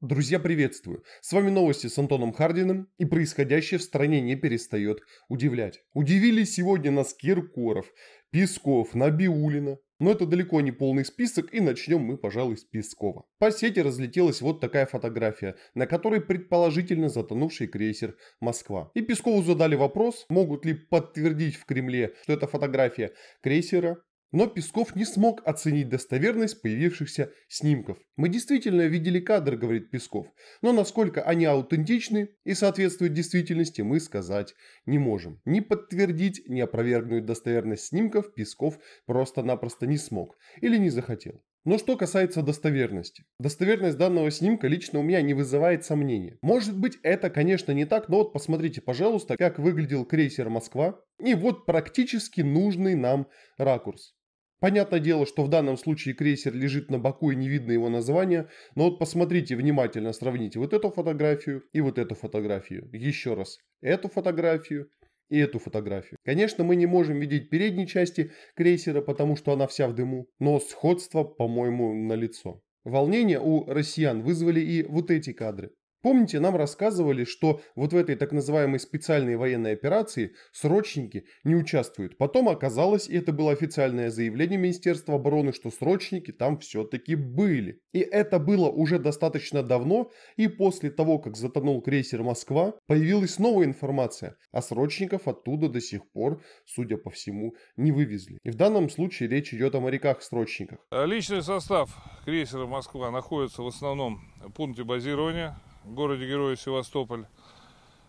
Друзья, приветствую! С вами новости с Антоном Хардиным и происходящее в стране не перестает удивлять. Удивили сегодня нас Киркоров, Песков, Набиулина. Но это далеко не полный список и начнем мы, пожалуй, с Пескова. По сети разлетелась вот такая фотография, на которой предположительно затонувший крейсер «Москва». И Пескову задали вопрос, могут ли подтвердить в Кремле, что это фотография крейсера но Песков не смог оценить достоверность появившихся снимков. «Мы действительно видели кадр», — говорит Песков, «но насколько они аутентичны и соответствуют действительности, мы сказать не можем». Не подтвердить, ни опровергнуть достоверность снимков Песков просто-напросто не смог или не захотел. Но что касается достоверности. Достоверность данного снимка лично у меня не вызывает сомнений. Может быть это, конечно, не так, но вот посмотрите, пожалуйста, как выглядел крейсер «Москва». И вот практически нужный нам ракурс. Понятное дело, что в данном случае крейсер лежит на боку и не видно его названия, но вот посмотрите внимательно, сравните вот эту фотографию и вот эту фотографию. Еще раз, эту фотографию и эту фотографию. Конечно, мы не можем видеть передней части крейсера, потому что она вся в дыму, но сходство, по-моему, налицо. Волнение у россиян вызвали и вот эти кадры. Помните, нам рассказывали, что вот в этой так называемой специальной военной операции срочники не участвуют. Потом оказалось, и это было официальное заявление Министерства обороны, что срочники там все-таки были. И это было уже достаточно давно, и после того, как затонул крейсер «Москва», появилась новая информация, а срочников оттуда до сих пор, судя по всему, не вывезли. И в данном случае речь идет о моряках-срочниках. Личный состав крейсера «Москва» находится в основном в пункте базирования городе-герое Севастополь.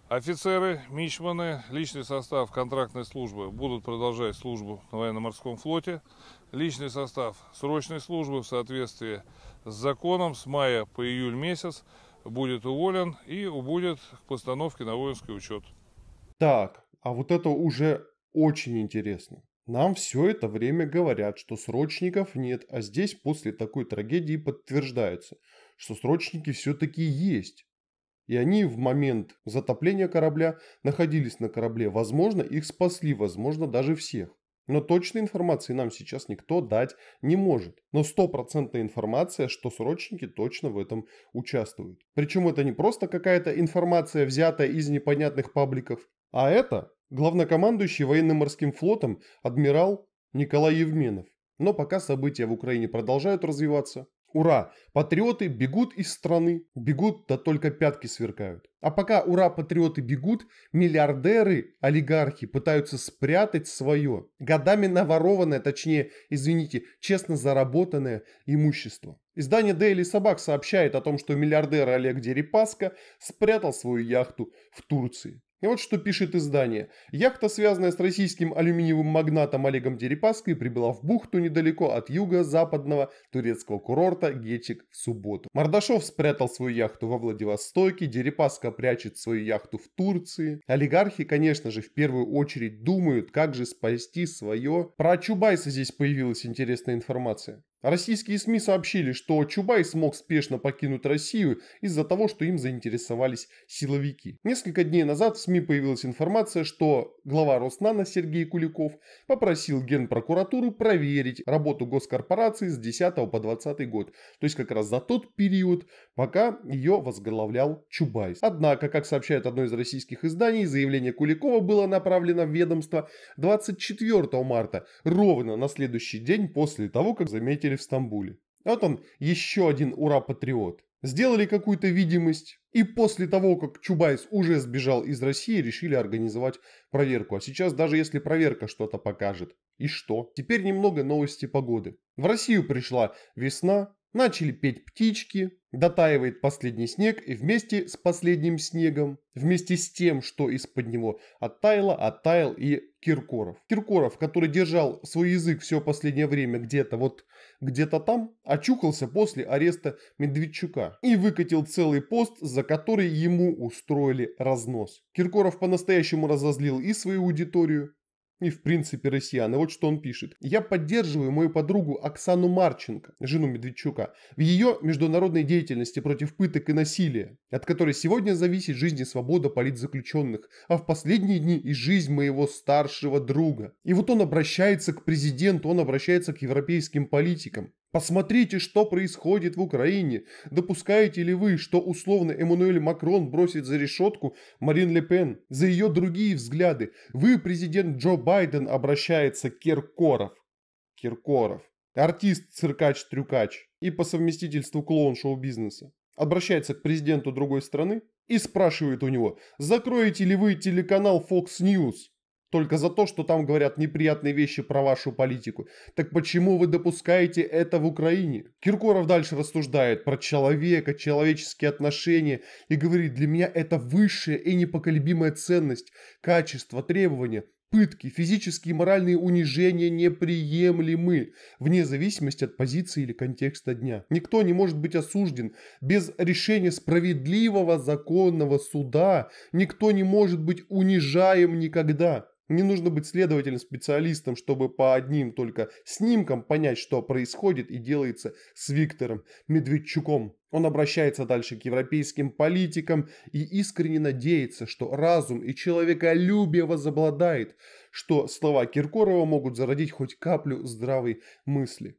Офицеры, мичманы, личный состав контрактной службы будут продолжать службу на военно-морском флоте. Личный состав срочной службы в соответствии с законом с мая по июль месяц будет уволен и убудет к постановке на воинский учет. Так, а вот это уже очень интересно. Нам все это время говорят, что срочников нет, а здесь после такой трагедии подтверждается – что срочники все-таки есть. И они в момент затопления корабля находились на корабле. Возможно, их спасли, возможно, даже всех. Но точной информации нам сейчас никто дать не может. Но стопроцентная информация, что срочники точно в этом участвуют. Причем это не просто какая-то информация, взятая из непонятных пабликов, а это главнокомандующий военно-морским флотом адмирал Николай Евменов. Но пока события в Украине продолжают развиваться, Ура! Патриоты бегут из страны, бегут, да только пятки сверкают. А пока ура, патриоты бегут, миллиардеры, олигархи пытаются спрятать свое, годами наворованное, точнее, извините, честно заработанное имущество. Издание Daily Собак сообщает о том, что миллиардер Олег Дерипаска спрятал свою яхту в Турции. И вот что пишет издание. Яхта, связанная с российским алюминиевым магнатом Олегом Дерипаской, прибыла в бухту недалеко от юго-западного турецкого курорта Гечик в субботу. Мордашов спрятал свою яхту во Владивостоке, Дерипаска прячет свою яхту в Турции. Олигархи, конечно же, в первую очередь думают, как же спасти свое. Про Чубайса здесь появилась интересная информация. Российские СМИ сообщили, что Чубай смог спешно покинуть Россию из-за того, что им заинтересовались силовики. Несколько дней назад в СМИ появилась информация, что глава Роснана Сергей Куликов попросил Генпрокуратуру проверить работу госкорпорации с 10 по 20 год, то есть как раз за тот период, пока ее возглавлял Чубайс. Однако, как сообщает одно из российских изданий, заявление Куликова было направлено в ведомство 24 марта, ровно на следующий день после того, как заметили встретили в Стамбуле. Вот он, еще один ура-патриот. Сделали какую-то видимость, и после того, как Чубайс уже сбежал из России, решили организовать проверку. А сейчас даже если проверка что-то покажет, и что? Теперь немного новости погоды. В Россию пришла весна, Начали петь птички, дотаивает последний снег, и вместе с последним снегом, вместе с тем, что из-под него оттаяло, оттаял и Киркоров. Киркоров, который держал свой язык все последнее время где-то вот где-то там, очухался после ареста Медведчука и выкатил целый пост, за который ему устроили разнос. Киркоров по-настоящему разозлил и свою аудиторию, и в принципе россиян. И вот что он пишет. Я поддерживаю мою подругу Оксану Марченко, жену Медведчука, в ее международной деятельности против пыток и насилия, от которой сегодня зависит жизнь и свобода политзаключенных, а в последние дни и жизнь моего старшего друга. И вот он обращается к президенту, он обращается к европейским политикам. Посмотрите, что происходит в Украине. Допускаете ли вы, что условно Эммануэль Макрон бросит за решетку Марин Ле Пен за ее другие взгляды? Вы, президент Джо Байден, обращается Киркоров. Киркоров. Артист, циркач, трюкач и по совместительству клоун шоу-бизнеса. Обращается к президенту другой страны и спрашивает у него, закроете ли вы телеканал Fox News? только за то, что там говорят неприятные вещи про вашу политику. Так почему вы допускаете это в Украине? Киркоров дальше рассуждает про человека, человеческие отношения и говорит, для меня это высшая и непоколебимая ценность, качество, требования. Пытки, физические и моральные унижения неприемлемы, вне зависимости от позиции или контекста дня. Никто не может быть осужден без решения справедливого законного суда. Никто не может быть унижаем никогда. Не нужно быть следователем-специалистом, чтобы по одним только снимкам понять, что происходит и делается с Виктором Медведчуком. Он обращается дальше к европейским политикам и искренне надеется, что разум и человеколюбие возобладает, что слова Киркорова могут зародить хоть каплю здравой мысли.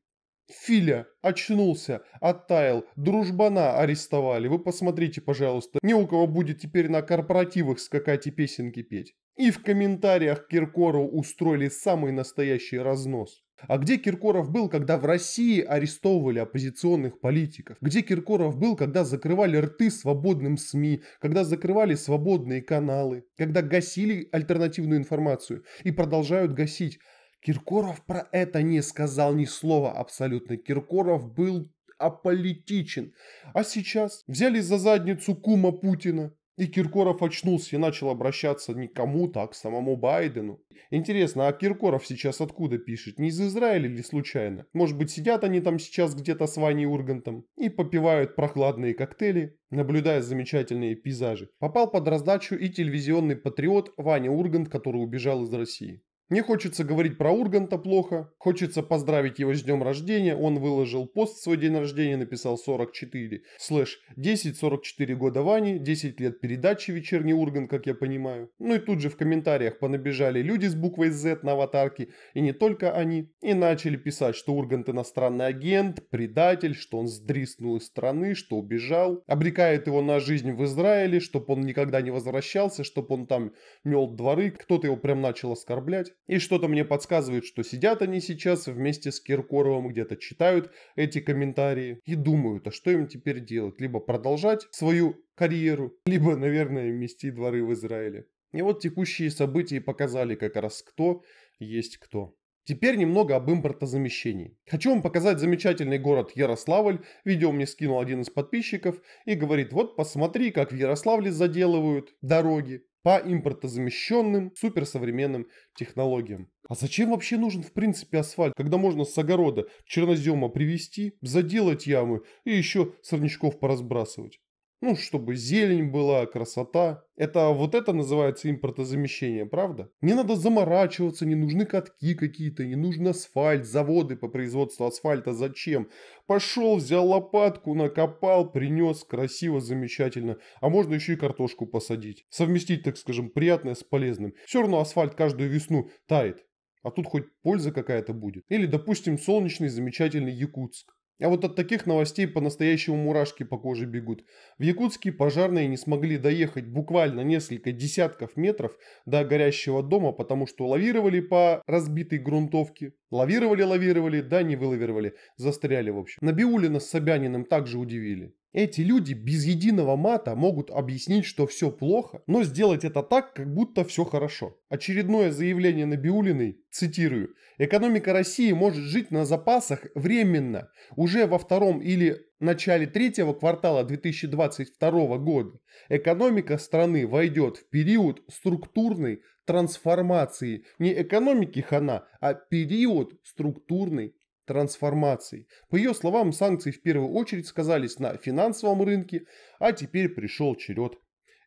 Филя очнулся, оттаял, дружбана арестовали. Вы посмотрите, пожалуйста, не у кого будет теперь на корпоративах скакать и песенки петь. И в комментариях Киркору устроили самый настоящий разнос. А где Киркоров был, когда в России арестовывали оппозиционных политиков? Где Киркоров был, когда закрывали рты свободным СМИ, когда закрывали свободные каналы, когда гасили альтернативную информацию и продолжают гасить? Киркоров про это не сказал ни слова абсолютно. Киркоров был аполитичен. А сейчас взяли за задницу кума Путина, и Киркоров очнулся и начал обращаться не к кому-то, а к самому Байдену. Интересно, а Киркоров сейчас откуда пишет? Не из Израиля ли случайно? Может быть, сидят они там сейчас где-то с Ваней Ургантом и попивают прохладные коктейли, наблюдая замечательные пейзажи. Попал под раздачу и телевизионный патриот Ваня Ургант, который убежал из России. Не хочется говорить про Урганта плохо, хочется поздравить его с днем рождения, он выложил пост в свой день рождения, написал 44, слэш 10, 44 года Вани, 10 лет передачи «Вечерний Ургант», как я понимаю. Ну и тут же в комментариях понабежали люди с буквой Z на аватарке, и не только они, и начали писать, что Ургант иностранный агент, предатель, что он сдриснул из страны, что убежал, обрекает его на жизнь в Израиле, чтобы он никогда не возвращался, чтобы он там мел дворы, кто-то его прям начал оскорблять и что-то мне подсказывает, что сидят они сейчас вместе с Киркоровым, где-то читают эти комментарии и думают, а что им теперь делать? Либо продолжать свою карьеру, либо, наверное, мести дворы в Израиле. И вот текущие события показали как раз кто есть кто. Теперь немного об импортозамещении. Хочу вам показать замечательный город Ярославль. Видео мне скинул один из подписчиков и говорит, вот посмотри, как в Ярославле заделывают дороги по импортозамещенным суперсовременным технологиям. А зачем вообще нужен в принципе асфальт, когда можно с огорода чернозема привезти, заделать ямы и еще сорнячков поразбрасывать? Ну, чтобы зелень была, красота. Это вот это называется импортозамещение, правда? Не надо заморачиваться, не нужны катки какие-то, не нужен асфальт, заводы по производству асфальта. Зачем? Пошел, взял лопатку, накопал, принес, красиво, замечательно. А можно еще и картошку посадить. Совместить, так скажем, приятное с полезным. Все равно асфальт каждую весну тает. А тут хоть польза какая-то будет. Или, допустим, солнечный замечательный Якутск. А вот от таких новостей по-настоящему мурашки по коже бегут. В Якутске пожарные не смогли доехать буквально несколько десятков метров до горящего дома, потому что лавировали по разбитой грунтовке. Лавировали, лавировали, да не вылавировали. Застряли, в общем. Набиулина с Собяниным также удивили. Эти люди без единого мата могут объяснить, что все плохо, но сделать это так, как будто все хорошо. Очередное заявление Набиулиной, цитирую, «Экономика России может жить на запасах временно, уже во втором или начале третьего квартала 2022 года экономика страны войдет в период структурной трансформации. Не экономики хана, а период структурной трансформаций. По ее словам, санкции в первую очередь сказались на финансовом рынке, а теперь пришел черед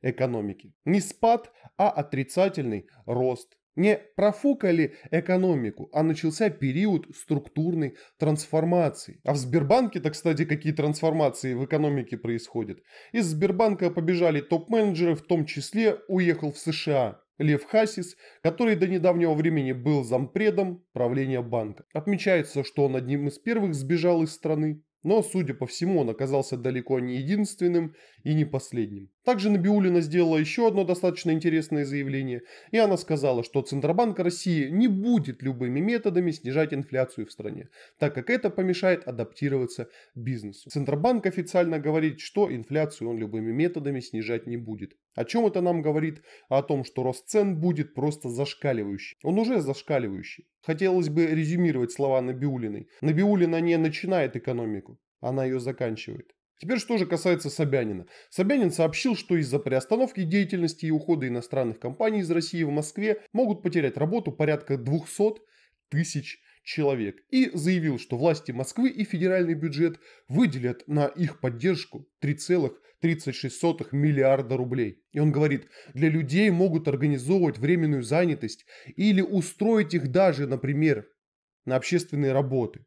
экономики. Не спад, а отрицательный рост. Не профукали экономику, а начался период структурной трансформации. А в Сбербанке-то, кстати, какие трансформации в экономике происходят. Из Сбербанка побежали топ-менеджеры, в том числе уехал в США. Лев Хасис, который до недавнего времени был зампредом правления банка. Отмечается, что он одним из первых сбежал из страны, но, судя по всему, он оказался далеко не единственным и не последним. Также Набиулина сделала еще одно достаточно интересное заявление, и она сказала, что Центробанк России не будет любыми методами снижать инфляцию в стране, так как это помешает адаптироваться бизнесу. Центробанк официально говорит, что инфляцию он любыми методами снижать не будет. О чем это нам говорит? О том, что рост цен будет просто зашкаливающий. Он уже зашкаливающий. Хотелось бы резюмировать слова Набиулиной. Набиулина не начинает экономику, она ее заканчивает. Теперь что же касается Собянина. Собянин сообщил, что из-за приостановки деятельности и ухода иностранных компаний из России в Москве могут потерять работу порядка 200 тысяч человек и заявил, что власти Москвы и федеральный бюджет выделят на их поддержку 3,36 миллиарда рублей. И он говорит, для людей могут организовывать временную занятость или устроить их даже, например, на общественные работы.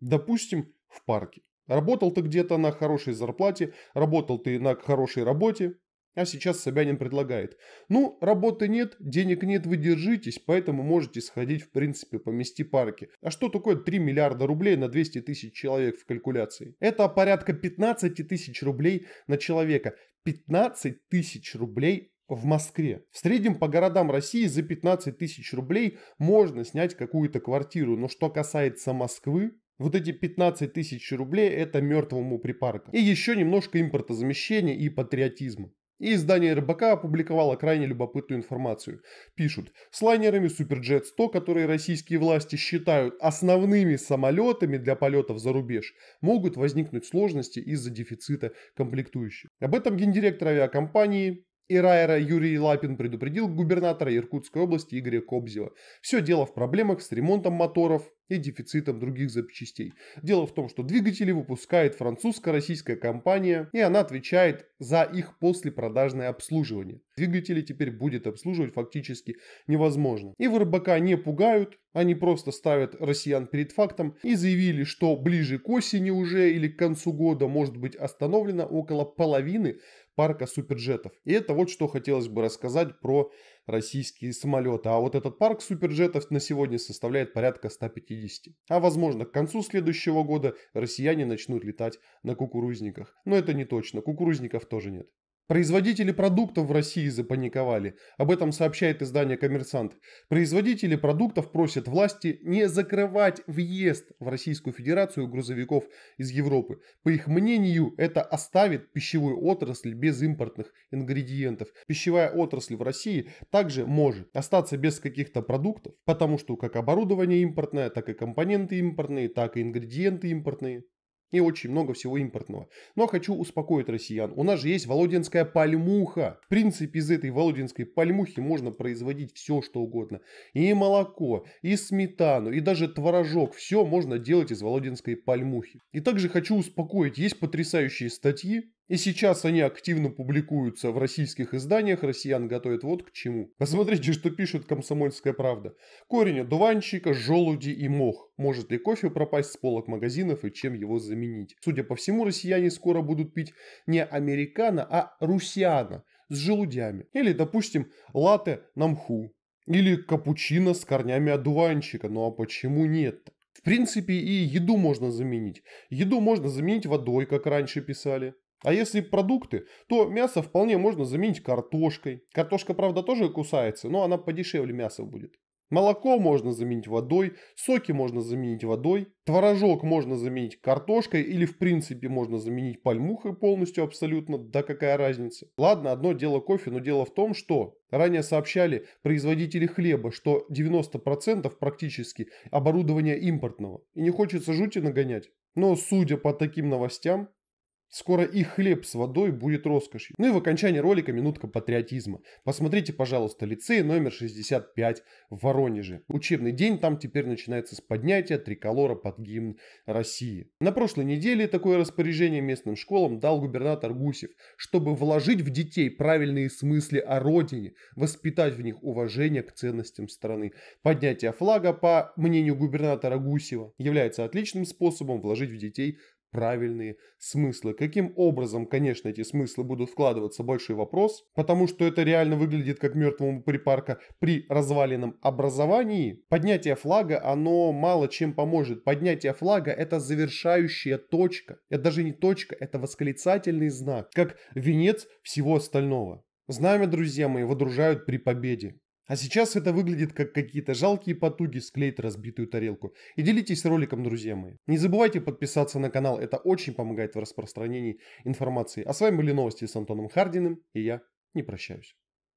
Допустим, в парке. Работал ты где-то на хорошей зарплате, работал ты на хорошей работе, а сейчас Собянин предлагает. Ну, работы нет, денег нет, вы держитесь, поэтому можете сходить, в принципе, по парки. А что такое 3 миллиарда рублей на 200 тысяч человек в калькуляции? Это порядка 15 тысяч рублей на человека. 15 тысяч рублей в Москве. В среднем по городам России за 15 тысяч рублей можно снять какую-то квартиру. Но что касается Москвы, вот эти 15 тысяч рублей это мертвому припарка. И еще немножко импортозамещения и патриотизма. И издание РБК опубликовало крайне любопытную информацию. Пишут, с лайнерами Суперджет-100, которые российские власти считают основными самолетами для полетов за рубеж, могут возникнуть сложности из-за дефицита комплектующих. Об этом гендиректор авиакомпании Ирайра Юрий Лапин предупредил губернатора Иркутской области Игоря Кобзева. Все дело в проблемах с ремонтом моторов и дефицитом других запчастей. Дело в том, что двигатели выпускает французско-российская компания, и она отвечает за их послепродажное обслуживание. Двигатели теперь будет обслуживать фактически невозможно. И в РБК не пугают, они просто ставят россиян перед фактом и заявили, что ближе к осени уже или к концу года может быть остановлено около половины парка суперджетов. И это вот что хотелось бы рассказать про российские самолеты. А вот этот парк суперджетов на сегодня составляет порядка 150. А возможно, к концу следующего года россияне начнут летать на кукурузниках. Но это не точно, кукурузников тоже нет. Производители продуктов в России запаниковали. Об этом сообщает издание «Коммерсант». Производители продуктов просят власти не закрывать въезд в Российскую Федерацию грузовиков из Европы. По их мнению, это оставит пищевую отрасль без импортных ингредиентов. Пищевая отрасль в России также может остаться без каких-то продуктов, потому что как оборудование импортное, так и компоненты импортные, так и ингредиенты импортные и очень много всего импортного. Но ну, а хочу успокоить россиян. У нас же есть володинская пальмуха. В принципе, из этой володинской пальмухи можно производить все, что угодно. И молоко, и сметану, и даже творожок. Все можно делать из володинской пальмухи. И также хочу успокоить. Есть потрясающие статьи и сейчас они активно публикуются в российских изданиях, россиян готовят вот к чему. Посмотрите, что пишет «Комсомольская правда». Корень одуванчика, желуди и мох. Может ли кофе пропасть с полок магазинов и чем его заменить? Судя по всему, россияне скоро будут пить не американо, а русиано с желудями. Или, допустим, латте на мху. Или капучино с корнями одуванчика. Ну а почему нет? В принципе, и еду можно заменить. Еду можно заменить водой, как раньше писали. А если продукты, то мясо вполне можно заменить картошкой. Картошка, правда, тоже кусается, но она подешевле мяса будет. Молоко можно заменить водой, соки можно заменить водой, творожок можно заменить картошкой или в принципе можно заменить пальмухой полностью абсолютно, да какая разница. Ладно, одно дело кофе, но дело в том, что ранее сообщали производители хлеба, что 90% практически оборудования импортного. И не хочется жути нагонять. Но судя по таким новостям, Скоро их хлеб с водой будет роскошью. Ну и в окончании ролика минутка патриотизма. Посмотрите, пожалуйста, лицей номер 65 в Воронеже. Учебный день там теперь начинается с поднятия триколора под гимн России. На прошлой неделе такое распоряжение местным школам дал губернатор Гусев, чтобы вложить в детей правильные смыслы о родине, воспитать в них уважение к ценностям страны. Поднятие флага, по мнению губернатора Гусева, является отличным способом вложить в детей правильные смыслы. Каким образом, конечно, эти смыслы будут вкладываться, Большой вопрос, потому что это реально выглядит как мертвому припарка при разваленном образовании. Поднятие флага, оно мало чем поможет. Поднятие флага это завершающая точка. Это даже не точка, это восклицательный знак, как венец всего остального. Знамя, друзья мои, водружают при победе. А сейчас это выглядит как какие-то жалкие потуги склеить разбитую тарелку. И делитесь роликом, друзья мои. Не забывайте подписаться на канал, это очень помогает в распространении информации. А с вами были новости с Антоном Хардиным, и я не прощаюсь.